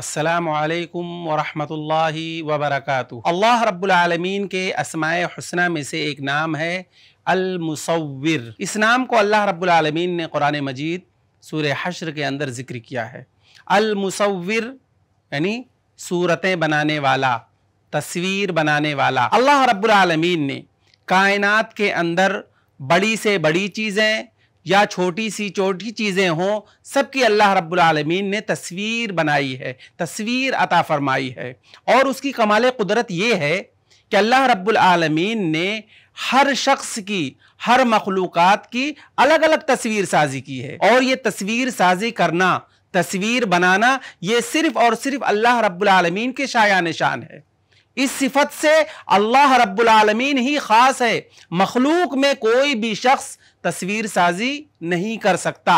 असलकम वरहमल वबरक अल्लाह रब्लमीन के असमाय हसना में से एक नाम है अलमसविर इस नाम को अल्लाह रब्लमीन ने कुरान मजीद सूर हशर के अंदर ज़िक्र किया है अलमसविर यानी सूरतें बनाने वाला तस्वीर बनाने वाला अल्लाह रब्लमीन ने कायनात के अंदर बड़ी से बड़ी चीज़ें या छोटी सी छोटी चीज़ें हों सबकी अल्लाह रब्लमीन ने तस्वीर बनाई है तस्वीर अता फरमाई है और उसकी कमाल कुदरत ये है कि अल्लाह रब्लमीन ने हर शख्स की हर मखलूक़ की अलग अलग तस्वीर साजी की है और ये तस्वीर साजी करना तस्वीर बनाना ये सिर्फ़ और सिर्फ़ अल्लाह रब्लमीन के शाया निशान है इस सिफत से अल्लाह रब्बुल आलमीन ही ख़ास है मखलूक में कोई भी शख्स तस्वीर साजी नहीं कर सकता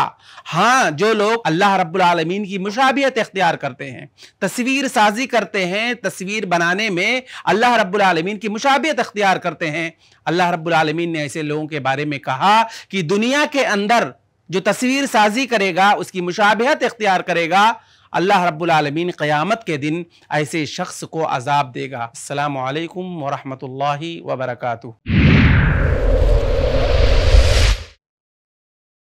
हाँ जो लोग अल्लाह रब्बुल आलमीन की मुशाबियत इख्तियार करते हैं तस्वीर साजी करते हैं तस्वीर बनाने में अल्लाह रब्बुल आलमीन की मुशाबियत इख्तियार करते हैं अल्लाह रब्बुल आलमीन ने ऐसे लोगों के बारे में कहा कि दुनिया के अंदर जो तस्वीर साजी करेगा उसकी मुशाबियत इख्तियार करेगा अल्लाह रब्बुल क़्यामत क़यामत के दिन ऐसे शख्स को अजाब देगा अल्लाम वरहमल वर्का